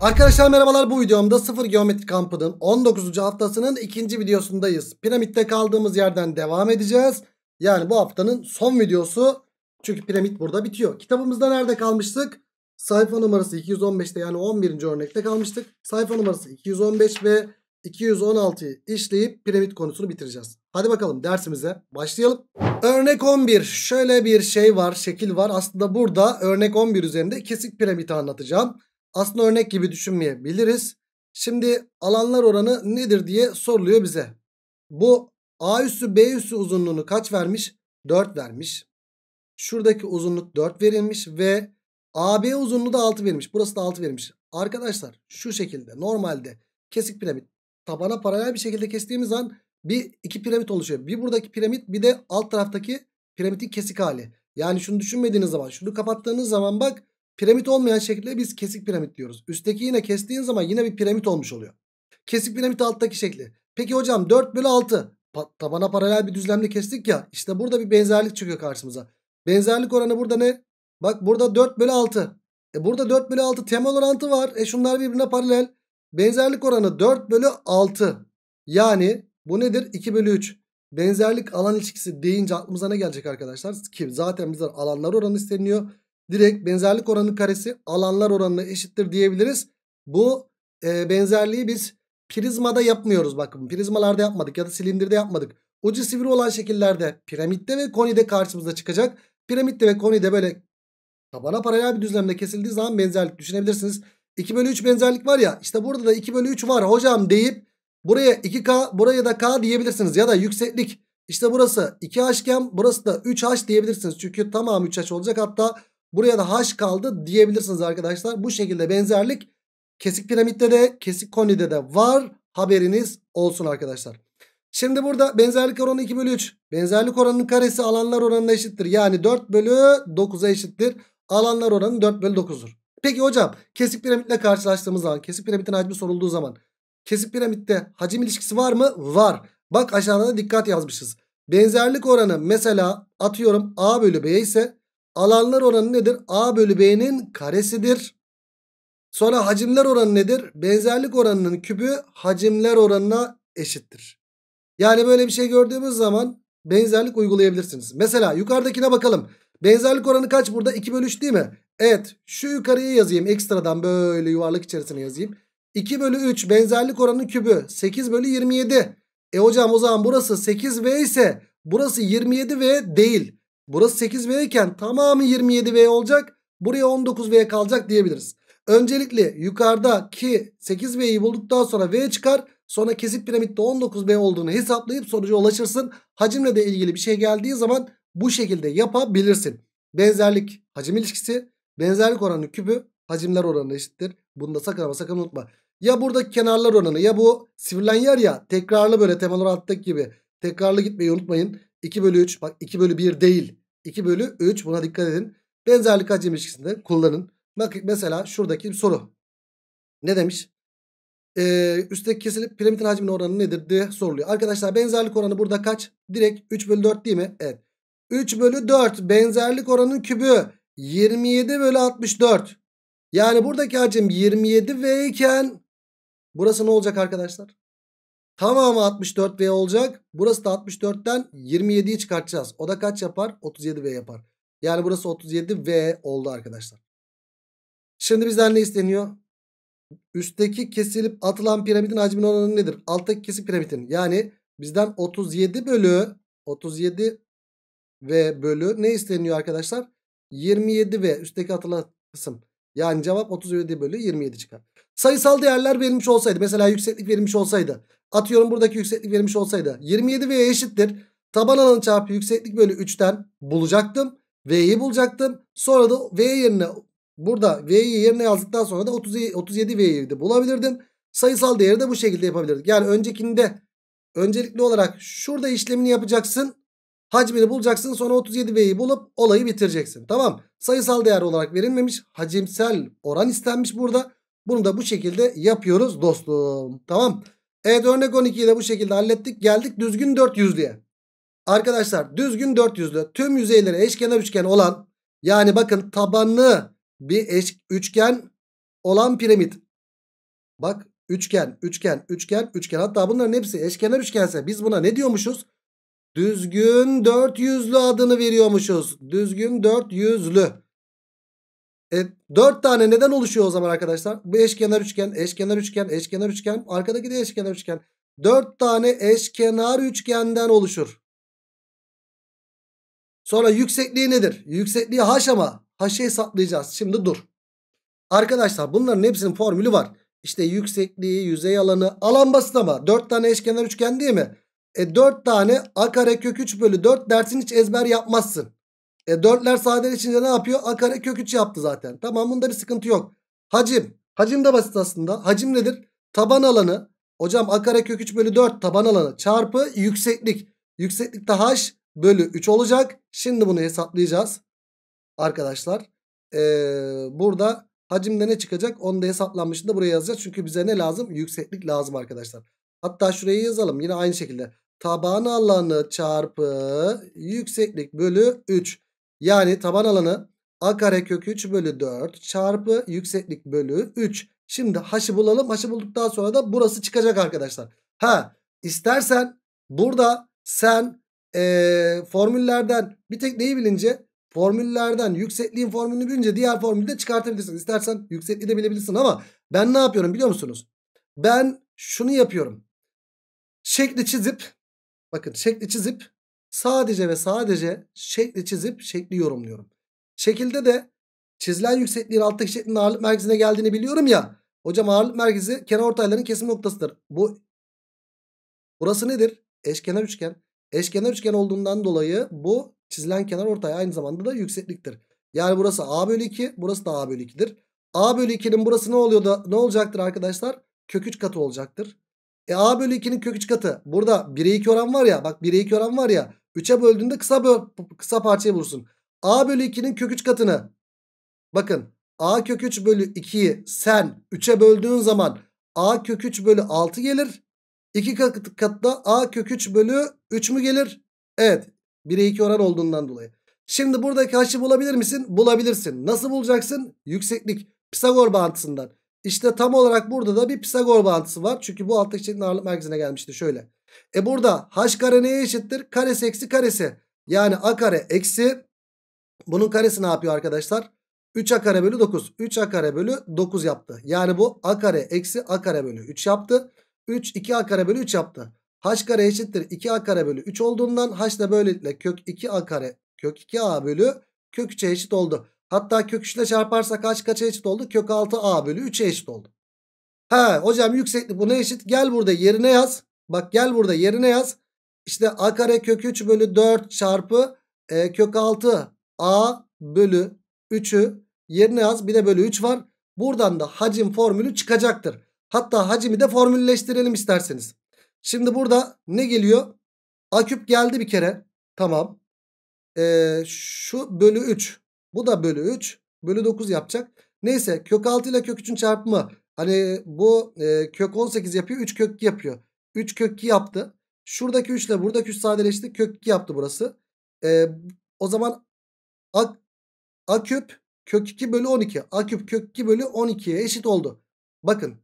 Arkadaşlar merhabalar bu videomda sıfır geometri kampının 19. haftasının ikinci videosundayız. Piramitte kaldığımız yerden devam edeceğiz. Yani bu haftanın son videosu. Çünkü piramit burada bitiyor. Kitabımızda nerede kalmıştık? Sayfa numarası 215'te yani 11. örnekte kalmıştık. Sayfa numarası 215 ve 216'yı işleyip piramit konusunu bitireceğiz. Hadi bakalım dersimize başlayalım. Örnek 11 şöyle bir şey var şekil var. Aslında burada örnek 11 üzerinde kesik piramidi anlatacağım. Aslında örnek gibi düşünmeyebiliriz. Şimdi alanlar oranı nedir diye soruluyor bize. Bu A üssü B üssü uzunluğunu kaç vermiş? 4 vermiş. Şuradaki uzunluk 4 verilmiş ve AB uzunluğu da 6 verilmiş. Burası da 6 verilmiş. Arkadaşlar şu şekilde normalde kesik piramit tabana paralel bir şekilde kestiğimiz an bir iki piramit oluşuyor. Bir buradaki piramit bir de alt taraftaki piramitin kesik hali. Yani şunu düşünmediğiniz zaman şunu kapattığınız zaman bak Piramit olmayan şekle biz kesik piramit diyoruz. Üstteki yine kestiğin zaman yine bir piramit olmuş oluyor. Kesik piramit alttaki şekli. Peki hocam 4 bölü 6 tabana paralel bir düzlemde kestik ya. İşte burada bir benzerlik çıkıyor karşımıza. Benzerlik oranı burada ne? Bak burada 4 bölü 6. E burada 4 bölü 6 temel orantı var. E şunlar birbirine paralel. Benzerlik oranı 4 bölü 6. Yani bu nedir? 2 bölü 3. Benzerlik alan ilişkisi deyince aklımıza ne gelecek arkadaşlar? Ki zaten bizden alanlar oranı isteniyor direkt benzerlik oranı karesi alanlar oranına eşittir diyebiliriz. Bu e, benzerliği biz prizmada yapmıyoruz bakın. Prizmalarda yapmadık ya da silindirde yapmadık. Ucu sivri olan şekillerde piramitte ve konide karşımıza çıkacak. Piramitte ve konide böyle tabana paralel bir düzlemde kesildiği zaman benzerlik düşünebilirsiniz. 2 bölü 3 benzerlik var ya işte burada da 2 bölü 3 var hocam deyip buraya 2K buraya da K diyebilirsiniz ya da yükseklik. İşte burası 2H burası da 3H diyebilirsiniz. Çünkü tamam 3H olacak hatta Buraya da h kaldı diyebilirsiniz arkadaşlar. Bu şekilde benzerlik kesik piramitte de kesik konide de var. Haberiniz olsun arkadaşlar. Şimdi burada benzerlik oranı 2 bölü 3. Benzerlik oranının karesi alanlar oranına eşittir. Yani 4 bölü 9'a eşittir. Alanlar oranı 4 bölü 9'dur. Peki hocam kesik piramitle karşılaştığımız zaman kesik piramidin hacmi sorulduğu zaman kesik piramitte hacim ilişkisi var mı? Var. Bak aşağıda da dikkat yazmışız. Benzerlik oranı mesela atıyorum A bölü B ise Alanlar oranı nedir? A bölü B'nin karesidir. Sonra hacimler oranı nedir? Benzerlik oranının kübü hacimler oranına eşittir. Yani böyle bir şey gördüğümüz zaman benzerlik uygulayabilirsiniz. Mesela yukarıdakine bakalım. Benzerlik oranı kaç burada? 2 bölü 3 değil mi? Evet şu yukarıya yazayım. Ekstradan böyle yuvarlak içerisine yazayım. 2 bölü 3 benzerlik oranının kübü 8 bölü 27. E hocam o zaman burası 8V ise burası 27V değil. Burası 8V iken tamamı 27V olacak. Buraya 19V kalacak diyebiliriz. Öncelikle yukarıdaki 8V'yi bulduktan sonra V çıkar. Sonra kesik piramitte 19B olduğunu hesaplayıp sonuca ulaşırsın. Hacimle de ilgili bir şey geldiği zaman bu şekilde yapabilirsin. Benzerlik hacim ilişkisi. Benzerlik oranı küpü hacimler oranı eşittir. Bunu da sakın ama sakın unutma. Ya buradaki kenarlar oranı ya bu sivrilen yer ya tekrarlı böyle temalar orantıdaki gibi. Tekrarlı gitmeyi unutmayın. 2 bölü 3 bak 2 bölü 1 değil. 2 bölü 3 buna dikkat edin. Benzerlik hacim ilişkisinde kullanın. Bakın mesela şuradaki bir soru. Ne demiş? Ee, üstteki kesilip piramidin hacmin oranı nedir diye soruluyor. Arkadaşlar benzerlik oranı burada kaç? Direkt 3 bölü 4 değil mi? Evet. 3 bölü 4 benzerlik oranın kübü 27 bölü 64. Yani buradaki hacim 27 V iken burası ne olacak arkadaşlar? Tamamı 64V olacak. Burası da 64'ten 27'yi çıkartacağız. O da kaç yapar? 37V yapar. Yani burası 37V oldu arkadaşlar. Şimdi bizden ne isteniyor? Üstteki kesilip atılan piramidin hacmin oranı nedir? Alttaki kesik piramidin. Yani bizden 37 bölü 37 V bölü ne isteniyor arkadaşlar? 27 V üstteki atılan kısım. Yani cevap 37 bölü 27 çıkar sayısal değerler verilmiş olsaydı mesela yükseklik verilmiş olsaydı atıyorum buradaki yükseklik verilmiş olsaydı 27 V eşittir taban alanı çarpı yükseklik bölü 3'ten bulacaktım. V'yi bulacaktım. Sonra da V yerine burada V'yi yerine yazdıktan sonra da 30, 37 V'yi de bulabilirdim. Sayısal değeri de bu şekilde yapabilirdik. Yani öncekinde öncelikli olarak şurada işlemini yapacaksın. Hacmini bulacaksın sonra 37 V'yi bulup olayı bitireceksin. Tamam sayısal değer olarak verilmemiş hacimsel oran istenmiş burada. Bunu da bu şekilde yapıyoruz dostum. Tamam. Evet örnek 12'yi de bu şekilde hallettik. Geldik düzgün 400'lüye. Arkadaşlar düzgün 400'lü tüm yüzeyleri eşkenar üçgen olan yani bakın tabanlı bir eş, üçgen olan piramit. Bak üçgen, üçgen, üçgen, üçgen. Hatta bunların hepsi eşkenar üçgense biz buna ne diyormuşuz? Düzgün 400'lü adını veriyormuşuz. Düzgün 400'lü. E, 4 tane neden oluşuyor o zaman arkadaşlar? Bu eşkenar üçgen, eşkenar üçgen, eşkenar üçgen. Arkadaki de eşkenar üçgen. Dört tane eşkenar üçgenden oluşur. Sonra yüksekliği nedir? Yüksekliği h ama h'ı hesaplayacağız. Şimdi dur. Arkadaşlar bunların hepsinin formülü var. İşte yüksekliği, yüzey alanı, alan basit Dört tane eşkenar üçgen değil mi? E 4 tane a kare kök 3 bölü 4 dersin hiç ezber yapmazsın. E 4'ler sadeleşince ne yapıyor? A kare kök 3 yaptı zaten. Tamam bunda bir sıkıntı yok. Hacim. Hacim de basit aslında. Hacim nedir? Taban alanı. Hocam a kare kök 3 bölü 4 taban alanı çarpı yükseklik. Yükseklikte h bölü 3 olacak. Şimdi bunu hesaplayacağız. Arkadaşlar. Ee, burada hacimde ne çıkacak? Onu da hesaplanmışında buraya yazacağız. Çünkü bize ne lazım? Yükseklik lazım arkadaşlar. Hatta şuraya yazalım. Yine aynı şekilde. Taban alanı çarpı yükseklik bölü 3. Yani taban alanı a kare kök 3 bölü 4 çarpı yükseklik bölü 3. Şimdi haşı bulalım. Haşı bulduktan sonra da burası çıkacak arkadaşlar. Ha istersen burada sen ee, formüllerden bir tek neyi bilince formüllerden yüksekliğin formülünü bilince diğer formülü çıkartabilirsin. İstersen yüksekliği de bilebilirsin ama ben ne yapıyorum biliyor musunuz? Ben şunu yapıyorum. Şekli çizip bakın şekli çizip Sadece ve sadece şekli çizip şekli yorumluyorum. Şekilde de çizilen yüksekliğin alttaki şeklin ağırlık merkezine geldiğini biliyorum ya. Hocam ağırlık merkezi kenar ortayların kesim noktasıdır. Bu burası nedir? Eşkenar üçgen. Eşkenar üçgen olduğundan dolayı bu çizilen kenar ortaya aynı zamanda da yüksekliktir. Yani burası A bölü 2 burası da A bölü 2'dir. A bölü 2'nin burası ne oluyor da ne olacaktır arkadaşlar? Kök 3 katı olacaktır. E a bölü 2'nin kök 3 katı. Burada 1'e 2 oran var ya. Bak 1'e 2 oran var ya. 3'e böldüğünde kısa, böl kısa parçayı bulursun. a bölü 2'nin kök 3 katını. Bakın a kök 3 bölü 2'yi sen 3'e böldüğün zaman a kök 3 bölü 6 gelir. 2 katı katta a kök 3 bölü 3 mü gelir? Evet. 1'e 2 oran olduğundan dolayı. Şimdi buradaki haşı bulabilir misin? Bulabilirsin. Nasıl bulacaksın? Yükseklik. Pisagor bağıntısından. İşte tam olarak burada da bir Pisagor bağıntısı var. Çünkü bu alttaki çetin ağırlık merkezine gelmişti şöyle. E burada h kare neye eşittir? Karesi eksi karesi. Yani a kare eksi bunun karesi ne yapıyor arkadaşlar? 3a kare bölü 9. 3a kare bölü 9 yaptı. Yani bu a kare eksi a kare bölü 3 yaptı. 3 2a kare bölü 3 yaptı. h kare eşittir 2a kare bölü 3 olduğundan h da böylelikle kök 2a kare kök 2a bölü kök 3'e eşit oldu. Hatta kök 3 çarparsa kaç kaça eşit oldu? Kök 6 a bölü 3'e eşit oldu. Ha hocam yükseklik buna eşit. Gel burada yerine yaz. Bak gel burada yerine yaz. İşte a kare kök 3 bölü 4 çarpı e, kök 6 a bölü 3'ü yerine yaz. Bir de bölü 3 var. Buradan da hacim formülü çıkacaktır. Hatta hacimi de formülleştirelim isterseniz. Şimdi burada ne geliyor? A küp geldi bir kere. Tamam. Ee, şu bölü 3. Bu da bölü 3 bölü 9 yapacak. Neyse kök 6 ile kök 3'ün çarpımı. Hani bu e, kök 18 yapıyor 3 kök 2 yapıyor. 3 kök 2 yaptı. Şuradaki 3 ile buradaki 3 sadeleşti. Kök 2 yaptı burası. E, o zaman a, a küp kök 2 bölü 12. A küp kök 2 bölü 12'ye eşit oldu. Bakın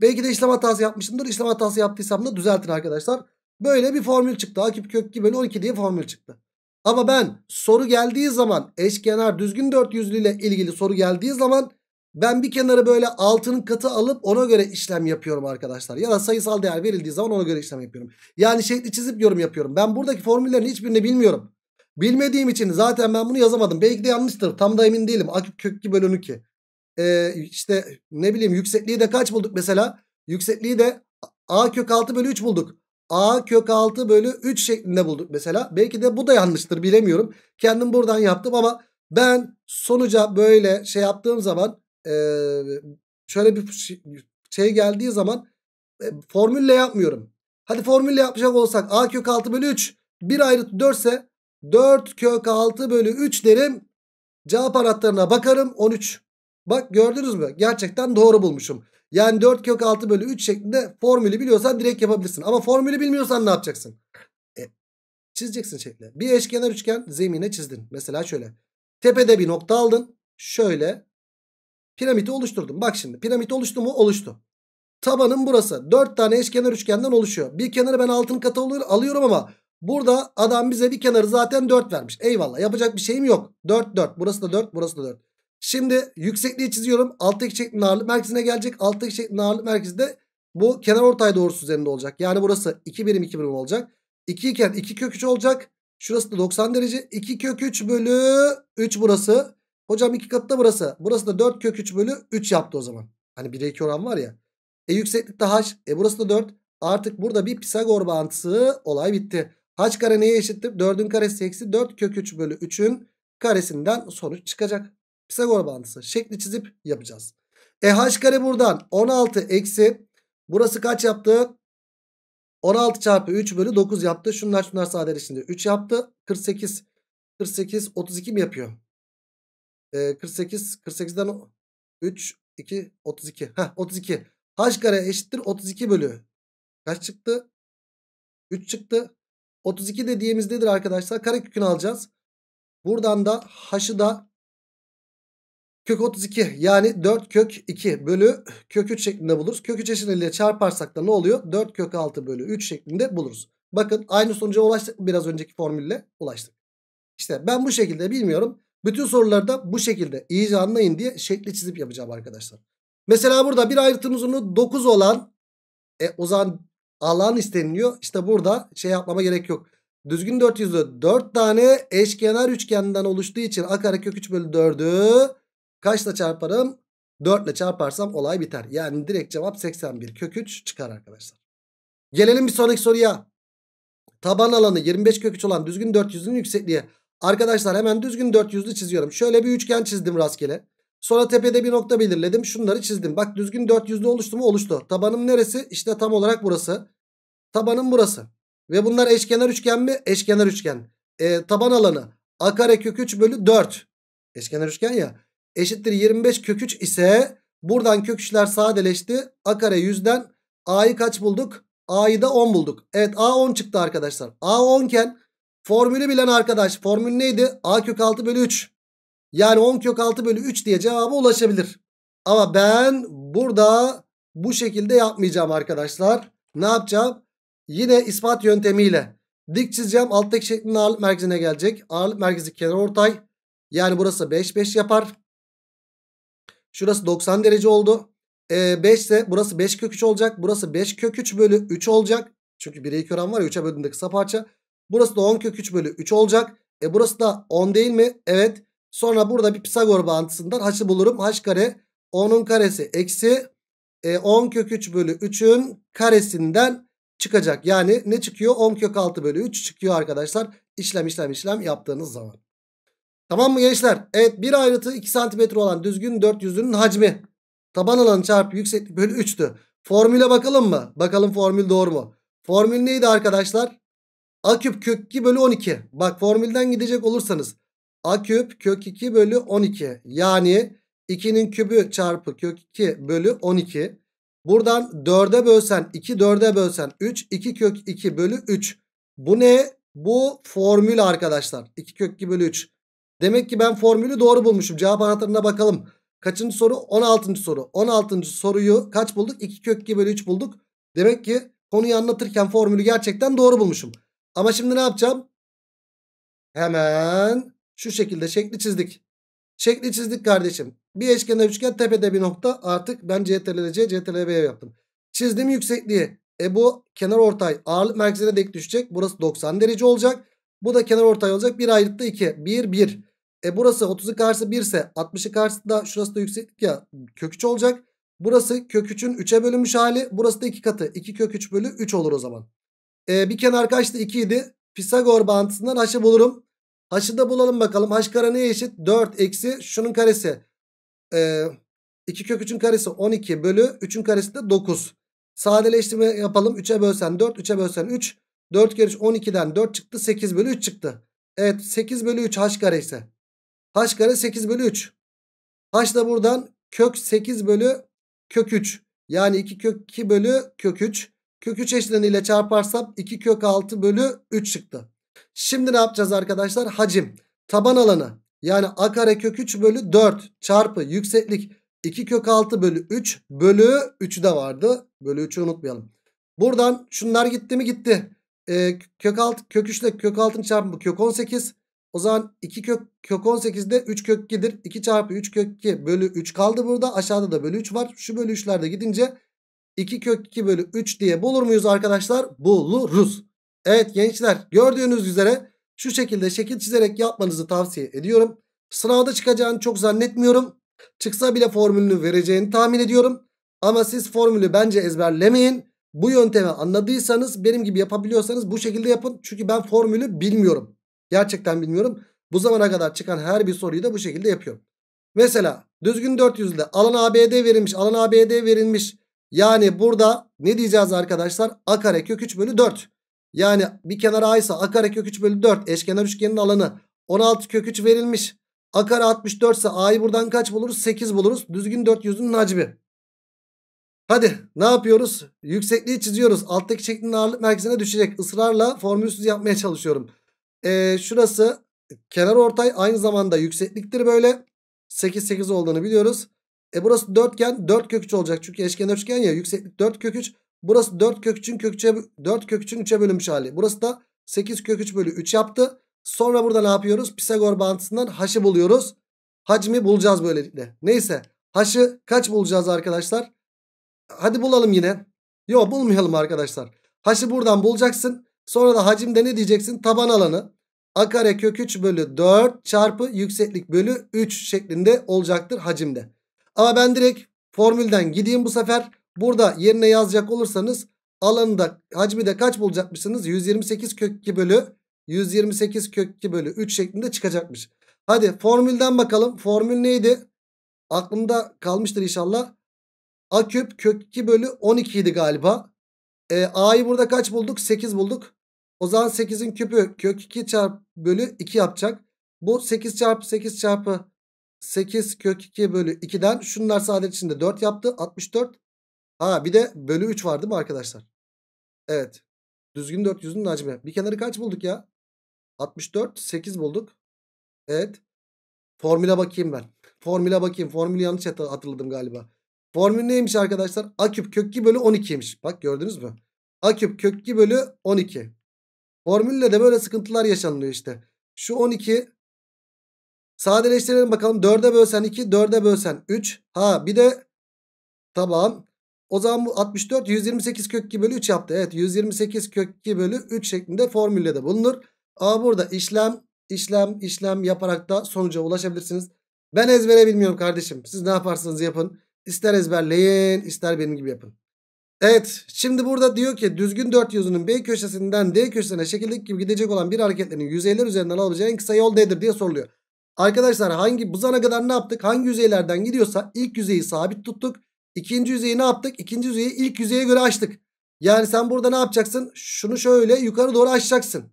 belki de işlem hatası yapmışımdır. işlem hatası yaptıysam da düzeltin arkadaşlar. Böyle bir formül çıktı. A küp kök 2 bölü 12 diye formül çıktı. Ama ben soru geldiği zaman eşkenar düzgün dörtyüzlü ile ilgili soru geldiği zaman ben bir kenarı böyle altının katı alıp ona göre işlem yapıyorum arkadaşlar. Ya da sayısal değer verildiği zaman ona göre işlem yapıyorum. Yani şekli çizip yorum yapıyorum. Ben buradaki formüllerin hiçbirini bilmiyorum. Bilmediğim için zaten ben bunu yazamadım. Belki de yanlıştır. Tam da emin değilim. A kök 2 bölü 2. Ee, işte ne bileyim yüksekliği de kaç bulduk mesela? Yüksekliği de A kök 6 bölü 3 bulduk. A kök 6 bölü 3 şeklinde bulduk mesela. Belki de bu da yanlıştır bilemiyorum. Kendim buradan yaptım ama ben sonuca böyle şey yaptığım zaman e, şöyle bir şey, şey geldiği zaman e, formülle yapmıyorum. Hadi formülle yapacak olsak A kök 6 bölü 3 1 ayrıtı 4 ise 4 kök 6 bölü 3 derim. Cevap anahtarına bakarım 13. Bak gördünüz mü? Gerçekten doğru bulmuşum. Yani 4 kök 6 bölü 3 şeklinde formülü biliyorsan direkt yapabilirsin. Ama formülü bilmiyorsan ne yapacaksın? E, çizeceksin şekle. Bir eşkenar üçgen zemine çizdin. Mesela şöyle. Tepede bir nokta aldın. Şöyle. Piramidi oluşturdum. Bak şimdi piramit oluştu mu? Oluştu. Tabanın burası. 4 tane eşkenar üçgenden oluşuyor. Bir kenarı ben altın katı alıyorum ama burada adam bize bir kenarı zaten 4 vermiş. Eyvallah yapacak bir şeyim yok. 4 4 burası da 4 burası da 4. Şimdi yüksekliği çiziyorum. Alttaki şeklin ağırlık merkezine gelecek. Alttaki şeklin ağırlık merkezi de bu kenar ortay doğrusu üzerinde olacak. Yani burası 2 birim 2 birim olacak. 2 iken 2 kök 3 olacak. Şurası da 90 derece. 2 kök 3 bölü 3 burası. Hocam 2 katı da burası. Burası da 4 kök 3 bölü 3 yaptı o zaman. Hani 1'e 2 oran var ya. E de h. E burası da 4. Artık burada bir Pisagor bağıntısı olay bitti. H kare neye eşittir? 4'ün karesi eksi 4 kök 3 bölü 3'ün karesinden sonuç çıkacak. Pisagor bağıntısı. Şekli çizip yapacağız. EH kare buradan 16 eksi. Burası kaç yaptı? 16 çarpı 3 bölü 9 yaptı. Şunlar şunlar şimdi. 3 yaptı. 48. 48 32 mi yapıyor? Ee, 48 48'den 3 2 32. Heh 32. H kare eşittir 32 bölü. Kaç çıktı? 3 çıktı. 32 dediğimiz nedir arkadaşlar? Kare kökünü alacağız. Buradan da h'ı da kök 32 yani 4 kök 2 bölü kök 3 şeklinde buluruz. Kök 3 eşitliğiyle çarparsak da ne oluyor? 4 kök 6 bölü 3 şeklinde buluruz. Bakın aynı sonuca ulaştık biraz önceki formülle ulaştık. İşte ben bu şekilde bilmiyorum. Bütün soruları da bu şekilde iyice anlayın diye şekli çizip yapacağım arkadaşlar. Mesela burada bir ayrıtım uzunluğu 9 olan e, o zaman alan isteniliyor. İşte burada şey yapmama gerek yok. Düzgün 400'lü 4 tane eşkenar üçgenden oluştuğu için a kare kök 3 bölü 4'ü Kaçla çarparım? 4 ile çarparsam olay biter. Yani direkt cevap 81 kök 3 çıkar arkadaşlar. Gelelim bir sonraki soruya. Taban alanı 25 kök 3 olan düzgün 400'ün yüksekliği. Arkadaşlar hemen düzgün 400'lü çiziyorum. Şöyle bir üçgen çizdim rastgele. Sonra tepede bir nokta belirledim. Şunları çizdim. Bak düzgün 400'lü oluştu mu? Oluştu. Tabanım neresi? İşte tam olarak burası. Tabanım burası. Ve bunlar eşkenar üçgen mi? Eşkenar üçgen. E, taban alanı a kare kök 3 bölü 4. Eşkenar üçgen ya eşittir 25 kök 3 ise buradan kök 3'ler sadeleşti. A kare 100'den A'yı kaç bulduk? A'yı da 10 bulduk. Evet A 10 çıktı arkadaşlar. A 10 iken formülü bilen arkadaş formül neydi? A kök 6 bölü 3. Yani 10 kök 6 bölü 3 diye cevaba ulaşabilir. Ama ben burada bu şekilde yapmayacağım arkadaşlar. Ne yapacağım? Yine ispat yöntemiyle dik çizeceğim. Alttaki şeklinin ağırlık merkezine gelecek. Ağırlık merkezi kenar ortay. Yani burası 5 5 yapar. Şurası 90 derece oldu. E, ee, 5 ise burası 5 kök 3 olacak. Burası 5 kök 3 bölü 3 olacak. Çünkü 1'e 2 oran var ya 3'e bölündü kısa parça. Burası da 10 kök 3 bölü 3 olacak. E burası da 10 değil mi? Evet. Sonra burada bir Pisagor bağıntısından h'ı bulurum. h kare 10'un karesi eksi e, 10 kök 3 bölü 3'ün karesinden çıkacak. Yani ne çıkıyor? 10 kök 6 bölü 3 çıkıyor arkadaşlar. İşlem işlem işlem yaptığınız zaman. Tamam mı gençler? Evet bir ayrıtı 2 santimetre olan düzgün dört yüzünün hacmi. Taban alanı çarpı yükseklik bölü 3'tü. Formüle bakalım mı? Bakalım formül doğru mu? Formül neydi arkadaşlar? A küp kök 2 bölü 12. Bak formülden gidecek olursanız. A küp kök 2 bölü 12. Yani 2'nin kübü çarpı kök 2 bölü 12. Buradan 4'e bölsen 2 4'e bölsen 3 2 kök 2 bölü 3. Bu ne? Bu formül arkadaşlar. 2 kök 2 bölü 3. Demek ki ben formülü doğru bulmuşum. Cevap anahtarına bakalım. Kaçıncı soru? 16. soru. 16. soruyu kaç bulduk? 2 kök 2 bölü 3 bulduk. Demek ki konuyu anlatırken formülü gerçekten doğru bulmuşum. Ama şimdi ne yapacağım? Hemen şu şekilde şekli çizdik. Şekli çizdik kardeşim. Bir eşkenar üçgen tepede bir nokta. Artık ben CTRL-C, CTRL-V yaptım. Çizdim yüksekliği. E bu kenar ortay ağırlık merkezine dek düşecek. Burası 90 derece olacak. Bu da kenar ortay olacak. Bir ayrıtta 2. 1, 1. E burası 30'un karşısı 1 ise 60'ın karşısı da şurası da yükseklik ya kök 3 olacak. Burası kök 3'ün 3'e bölünmüş hali. Burası da 2 katı. 2 kök 3 bölü 3 olur o zaman. E, bir kenar kaçtı? 2 idi. Pisagor bağıntısından haşı bulurum. Haşı da bulalım bakalım. H kare neye eşit? 4 eksi şunun karesi. E, 2 kök 3'ün karesi 12 bölü 3'ün karesi de 9. Sadeleştirme yapalım. 3'e bölsen 4, 3'e bölsen 3. 4 kere 3 12'den 4 çıktı. 8 bölü 3 çıktı. Evet 8 bölü 3 h kare ise. H kare 8 bölü 3. H da buradan kök 8 bölü kök 3. Yani 2 kök 2 bölü kök 3. Kök 3 eşleniyle çarparsam 2 kök 6 bölü 3 çıktı. Şimdi ne yapacağız arkadaşlar? Hacim. Taban alanı yani a kare kök 3 bölü 4 çarpı yükseklik 2 kök 6 bölü 3 bölü 3'ü de vardı. Bölü 3'ü unutmayalım. Buradan şunlar gitti mi gitti. Ee, kök 6 kök 3 ile kök 6'ın çarpımı kök 18. O zaman 2 kök, kök 18'de 3 kök 2'dir. 2 çarpı 3 kök 2 bölü 3 kaldı burada. Aşağıda da bölü 3 var. Şu bölü 3'lerde gidince 2 kök 2 bölü 3 diye bulur muyuz arkadaşlar? Buluruz. Evet gençler gördüğünüz üzere şu şekilde şekil çizerek yapmanızı tavsiye ediyorum. Sınavda çıkacağını çok zannetmiyorum. Çıksa bile formülünü vereceğini tahmin ediyorum. Ama siz formülü bence ezberlemeyin. Bu yöntemi anladıysanız benim gibi yapabiliyorsanız bu şekilde yapın. Çünkü ben formülü bilmiyorum. Gerçekten bilmiyorum. Bu zamana kadar çıkan her bir soruyu da bu şekilde yapıyorum. Mesela düzgün 400'de alan ABD verilmiş. Alan ABD verilmiş. Yani burada ne diyeceğiz arkadaşlar? A kök 3 bölü 4. Yani bir kenar A ise A kök 3 bölü 4 eşkenar üçgenin alanı 16 kök 3 verilmiş. A kare 64 ise A'yı buradan kaç buluruz? 8 buluruz. Düzgün 400'ün hacmi. Hadi ne yapıyoruz? Yüksekliği çiziyoruz. Alttaki şeklin ağırlık merkezine düşecek. Israrla formülsüz yapmaya çalışıyorum e, şurası kenar ortay aynı zamanda yüksekliktir böyle. 8 8 olduğunu biliyoruz. E burası dörtgen 4 kök 3 olacak. Çünkü eşkenar üçgen ya yükseklik 4 kök 3. Burası 4 kök 3'ün kök 3'e 4 kök 3'ün 3'e bölünmüş hali. Burası da 8 kök 3 bölü 3 yaptı. Sonra burada ne yapıyoruz? Pisagor bağıntısından haşı buluyoruz. Hacmi bulacağız böylelikle. Neyse haşı kaç bulacağız arkadaşlar? Hadi bulalım yine. Yok bulmayalım arkadaşlar. Haşı buradan bulacaksın. Sonra da hacimde ne diyeceksin? Taban alanı a kare kök 3 bölü 4 çarpı yükseklik bölü 3 şeklinde olacaktır hacimde. Ama ben direkt formülden gideyim bu sefer. Burada yerine yazacak olursanız alanında hacmi de kaç bulacakmışsınız? 128 kök 2 bölü 128 kök 2 bölü 3 şeklinde çıkacakmış. Hadi formülden bakalım. Formül neydi? Aklımda kalmıştır inşallah. A küp kök 2 bölü 12 idi galiba. E, A'yı burada kaç bulduk? 8 bulduk. O zaman 8'in küpü kök 2 çarpı bölü 2 yapacak. Bu 8 çarpı 8 çarpı 8 kök 2 bölü 2'den şunlar sadece içinde 4 yaptı. 64. Ha bir de bölü 3 var değil mi arkadaşlar? Evet. Düzgün 400'ün hacmi. Bir kenarı kaç bulduk ya? 64. 8 bulduk. Evet. Formüle bakayım ben. Formüle bakayım. Formülü yanlış hatırladım galiba. Formül neymiş arkadaşlar? A küp kök 2 bölü 12'ymiş. Bak gördünüz mü? A küp kök bölü 12. Formülle de böyle sıkıntılar yaşanılıyor işte. Şu 12 sadeleştirelim bakalım. 4'e bölsen 2, 4'e bölsen 3. Ha bir de tamam. O zaman bu 64 128 kök bölü 3 yaptı. Evet 128 kök bölü 3 şeklinde formülle de bulunur. Ama burada işlem işlem işlem yaparak da sonuca ulaşabilirsiniz. Ben ezbere bilmiyorum kardeşim. Siz ne yaparsınız yapın. İster ezberleyin ister benim gibi yapın. Evet şimdi burada diyor ki düzgün dört yüzünün B köşesinden D köşesine şekildeki gibi gidecek olan bir hareketlerin yüzeyler üzerinden alabileceği en kısa yol nedir diye soruluyor. Arkadaşlar hangi bu zamana kadar ne yaptık? Hangi yüzeylerden gidiyorsa ilk yüzeyi sabit tuttuk. İkinci yüzeyi ne yaptık? İkinci yüzeyi ilk yüzeye göre açtık. Yani sen burada ne yapacaksın? Şunu şöyle yukarı doğru açacaksın.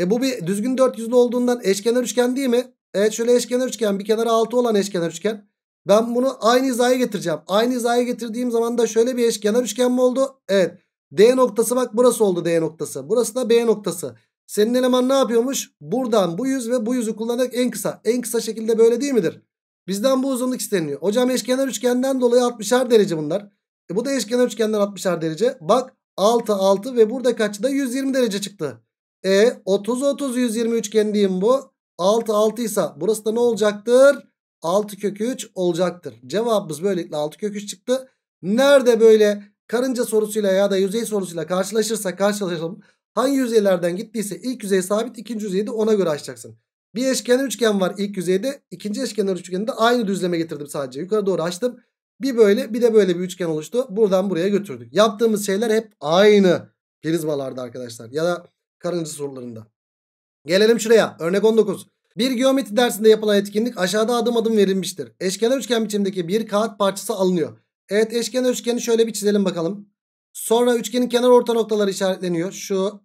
E bu bir düzgün dört yüzlü olduğundan eşkenar üçgen değil mi? Evet şöyle eşkenar üçgen bir kenarı 6 olan eşkenar üçgen. Ben bunu aynı hizaya getireceğim. Aynı hizaya getirdiğim zaman da şöyle bir eşkenar üçgen mi oldu? Evet. D noktası bak burası oldu D noktası. Burası da B noktası. Senin eleman ne yapıyormuş? Buradan bu yüz ve bu yüzü kullanarak en kısa. En kısa şekilde böyle değil midir? Bizden bu uzunluk isteniyor. Hocam eşkenar üçgenden dolayı 60'ar derece bunlar. E bu da eşkenar üçgenden 60'ar derece. Bak 6 6 ve burada kaçı da 120 derece çıktı. E 30 30 120 üçgen diyeyim bu. 6 6 ise burası da ne olacaktır? 6 kökü 3 olacaktır. Cevabımız böylelikle 6 kökü 3 çıktı. Nerede böyle karınca sorusuyla ya da yüzey sorusuyla karşılaşırsa karşılaşalım. Hangi yüzeylerden gittiyse ilk yüzey sabit ikinci yüzeyi de ona göre açacaksın. Bir eşkenar üçgen var ilk yüzeyde. ikinci eşkenar üçgeninde aynı düzleme getirdim sadece. Yukarı doğru açtım. Bir böyle bir de böyle bir üçgen oluştu. Buradan buraya götürdük. Yaptığımız şeyler hep aynı prizmalarda arkadaşlar. Ya da karınca sorularında. Gelelim şuraya. Örnek 19. Bir geometri dersinde yapılan etkinlik aşağıda adım adım verilmiştir. Eşkenar üçgen biçimdeki bir kağıt parçası alınıyor. Evet eşkenar üçgeni şöyle bir çizelim bakalım. Sonra üçgenin kenar orta noktaları işaretleniyor. Şu,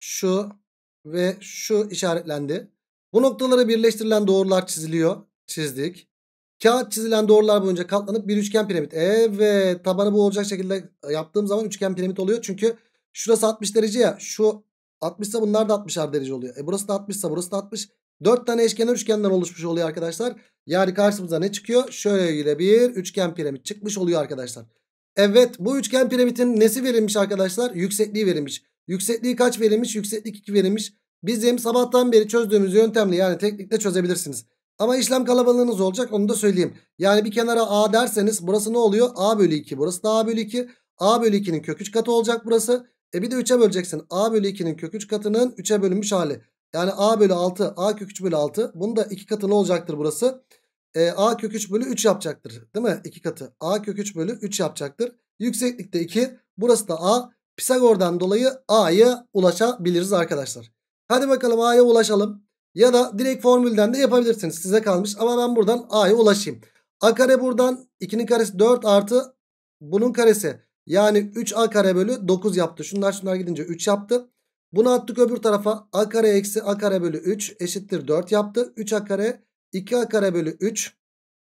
şu ve şu işaretlendi. Bu noktalara birleştirilen doğrular çiziliyor. Çizdik. Kağıt çizilen doğrular boyunca katlanıp bir üçgen piramit. Evet tabanı bu olacak şekilde yaptığım zaman üçgen piramit oluyor. Çünkü şurası 60 derece ya. Şu 60 ise bunlar da 60'ar derece oluyor. E burası da 60 ise burası da 60. 4 tane eşkenar üçgenden oluşmuş oluyor arkadaşlar. Yani karşımıza ne çıkıyor? Şöyle bir üçgen piramit çıkmış oluyor arkadaşlar. Evet bu üçgen piramitin nesi verilmiş arkadaşlar? Yüksekliği verilmiş. Yüksekliği kaç verilmiş? Yükseklik 2 verilmiş. Bizim sabahtan beri çözdüğümüz yöntemle yani teknikle çözebilirsiniz. Ama işlem kalabalığınız olacak onu da söyleyeyim. Yani bir kenara a derseniz burası ne oluyor? a bölü 2 burası da a bölü 2. a bölü 2'nin kök 3 katı olacak burası. E bir de 3'e böleceksin. a bölü 2'nin kök 3 katının 3'e bölünmüş hali. Yani a bölü 6 a kök 3 bölü 6. Bunun da 2 katı ne olacaktır burası? E, a kök 3 bölü 3 yapacaktır. Değil mi? 2 katı. a kök 3 bölü 3 yapacaktır. Yükseklikte 2. Burası da a. Pisagor'dan dolayı a'ya ulaşabiliriz arkadaşlar. Hadi bakalım a'ya ulaşalım. Ya da direkt formülden de yapabilirsiniz. Size kalmış ama ben buradan a'ya ulaşayım. a kare buradan 2'nin karesi 4 artı bunun karesi. Yani 3a kare bölü 9 yaptı. Şunlar şunlar gidince 3 yaptı. Bunu attık öbür tarafa. A kare eksi A kare bölü 3 eşittir 4 yaptı. 3 A kare 2 A kare bölü 3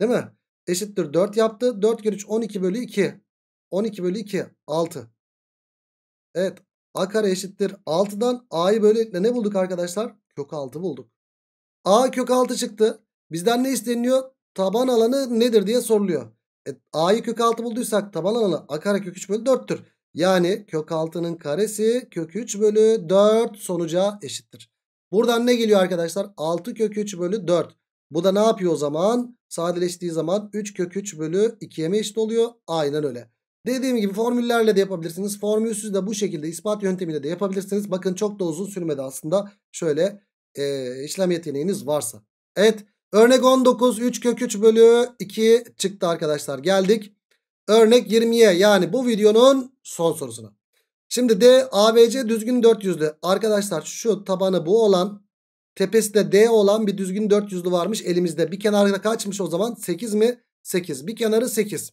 değil mi? Eşittir 4 yaptı. 4 kere 3 12 bölü 2. 12 bölü 2 6. Evet A kare eşittir 6'dan A'yı böyle ne bulduk arkadaşlar? Kök 6 bulduk. A kök 6 çıktı. Bizden ne isteniyor? Taban alanı nedir diye soruluyor. E, A'yı kök 6 bulduysak taban alanı A kare kök 3 bölü 4'tür. Yani kök 6'nın karesi kök 3 bölü 4 sonuca eşittir. Buradan ne geliyor arkadaşlar? 6 kök 3 bölü 4. Bu da ne yapıyor o zaman? Sadeleştiği zaman 3 kök 3 bölü 2'ye mi eşit oluyor? Aynen öyle. Dediğim gibi formüllerle de yapabilirsiniz. Formülsüz de bu şekilde ispat yöntemiyle de yapabilirsiniz. Bakın çok da uzun sürmedi aslında. Şöyle e, işlem yeteneğiniz varsa. Evet örnek 19 3 kök 3 bölü 2 çıktı arkadaşlar geldik. Örnek 20'ye yani bu videonun son sorusuna. Şimdi D ABC düzgün 400'lü. Arkadaşlar şu tabanı bu olan tepesi de D olan bir düzgün 400'lü varmış elimizde. Bir kenarda kaçmış o zaman 8 mi? 8. Bir kenarı 8.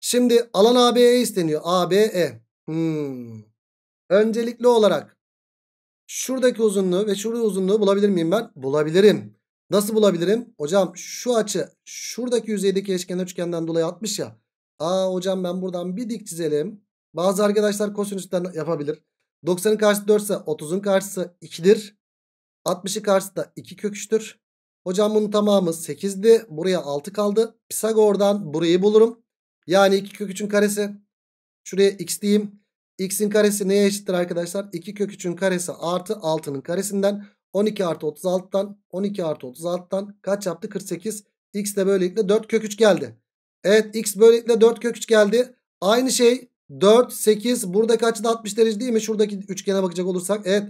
Şimdi alan ABE isteniyor. ABE. Hmm. Öncelikli olarak şuradaki uzunluğu ve şurada uzunluğu bulabilir miyim ben? Bulabilirim. Nasıl bulabilirim? Hocam şu açı şuradaki yüzeydeki eşkenar üçgenden dolayı 60 ya. Aa hocam ben buradan bir dik çizelim. Bazı arkadaşlar kosinüsten yapabilir. 90'ın karşısı 4 ise 30'un karşısı 2'dir. 60'ı karşısı da 2 köküçtür. Hocam bunun tamamı 8'di. Buraya 6 kaldı. Pisagor'dan burayı bulurum. Yani 2 köküçün karesi. Şuraya x diyeyim. x'in karesi neye eşittir arkadaşlar? 2 köküçün karesi artı 6'nın karesinden. 12 artı 36'dan 12 artı 36'dan kaç yaptı? 48. X de böylelikle 4 kök 3 geldi. Evet x böylelikle 4 kök 3 geldi. Aynı şey 4, 8. Buradaki açı da 60 derece değil mi? Şuradaki üçgene bakacak olursak. Evet.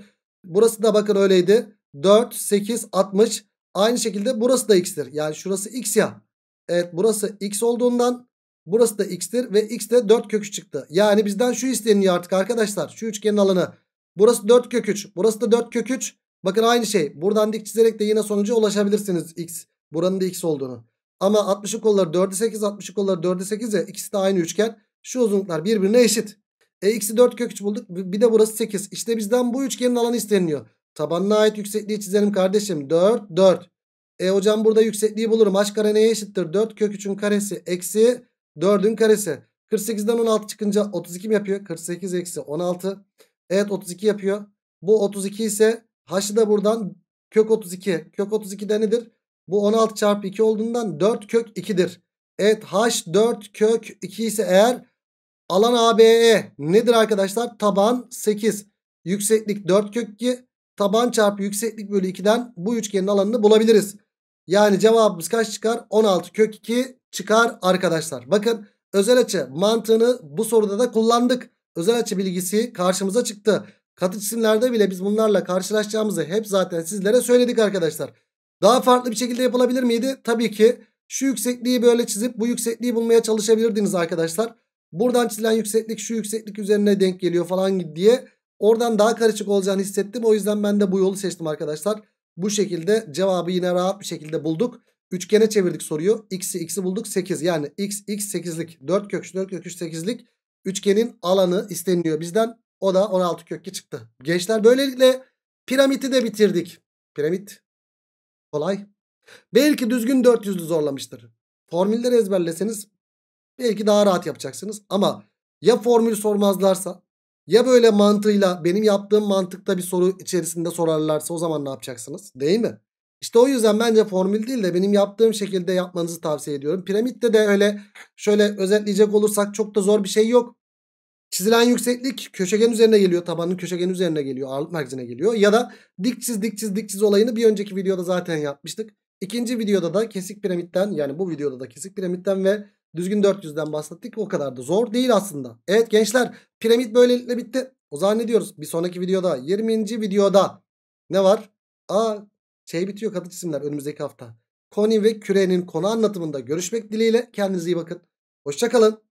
Burası da bakın öyleydi. 4, 8, 60. Aynı şekilde burası da x'tir. Yani şurası x ya. Evet burası x olduğundan burası da x'tir. Ve x de 4 kök 3 çıktı. Yani bizden şu isteniyor artık arkadaşlar. Şu üçgenin alanı. Burası 4 kök 3. Burası da 4 kök 3. Bakın aynı şey. Buradan dik çizerek de yine sonuca ulaşabilirsiniz x. Buranın da x olduğunu. Ama 60'ı kolları 4'e 8 60'ı kolları 4'e 8 ya ikisi de aynı üçgen. Şu uzunluklar birbirine eşit. E eksi 4 kök 3 bulduk. Bir de burası 8. İşte bizden bu üçgenin alanı isteniliyor. Tabanına ait yüksekliği çizelim kardeşim. 4 4. E hocam burada yüksekliği bulurum. H kare neye eşittir? 4 kök 3'ün karesi eksi 4'ün karesi. 48'den 16 çıkınca 32 mi yapıyor? 48 eksi 16. Evet 32 yapıyor. Bu 32 ise h'ı da buradan kök 32. Kök 32 de nedir? Bu 16 çarpı 2 olduğundan 4 kök 2'dir. Evet h 4 kök 2 ise eğer alan ABE nedir arkadaşlar? Taban 8. Yükseklik 4 kök 2. Taban çarpı yükseklik bölü 2'den bu üçgenin alanını bulabiliriz. Yani cevabımız kaç çıkar? 16 kök 2 çıkar arkadaşlar. Bakın özel açı mantığını bu soruda da kullandık. Özel açı bilgisi karşımıza çıktı. Katı cisimlerde bile biz bunlarla karşılaşacağımızı hep zaten sizlere söyledik arkadaşlar. Daha farklı bir şekilde yapılabilir miydi? Tabii ki şu yüksekliği böyle çizip bu yüksekliği bulmaya çalışabilirdiniz arkadaşlar. Buradan çizilen yükseklik şu yükseklik üzerine denk geliyor falan diye. Oradan daha karışık olacağını hissettim. O yüzden ben de bu yolu seçtim arkadaşlar. Bu şekilde cevabı yine rahat bir şekilde bulduk. Üçgene çevirdik soruyu. X'i x'i bulduk 8. Yani x x 8'lik 4 kök 4 kök 3 8'lik üçgenin alanı isteniliyor bizden. O da 16 kökü çıktı. Gençler böylelikle piramidi de bitirdik. Piramit Kolay. Belki düzgün 400'lü zorlamıştır. Formülleri ezberleseniz belki daha rahat yapacaksınız. Ama ya formül sormazlarsa ya böyle mantığıyla benim yaptığım mantıkta bir soru içerisinde sorarlarsa o zaman ne yapacaksınız? Değil mi? İşte o yüzden bence formül değil de benim yaptığım şekilde yapmanızı tavsiye ediyorum. Piramitte de öyle şöyle özetleyecek olursak çok da zor bir şey yok. Çizilen yükseklik köşegen üzerine geliyor. Tabanın köşegen üzerine geliyor. Ağırlık merkezine geliyor. Ya da dik çiz dik çiz dik çiz olayını bir önceki videoda zaten yapmıştık. İkinci videoda da kesik piramitten yani bu videoda da kesik piramitten ve düzgün 400'den bahsettik. O kadar da zor değil aslında. Evet gençler piramit böylelikle bitti. O zaman ne diyoruz? Bir sonraki videoda 20. videoda ne var? Aa şey bitiyor katı cisimler önümüzdeki hafta. Koni ve kürenin konu anlatımında görüşmek dileğiyle. Kendinize iyi bakın. Hoşçakalın.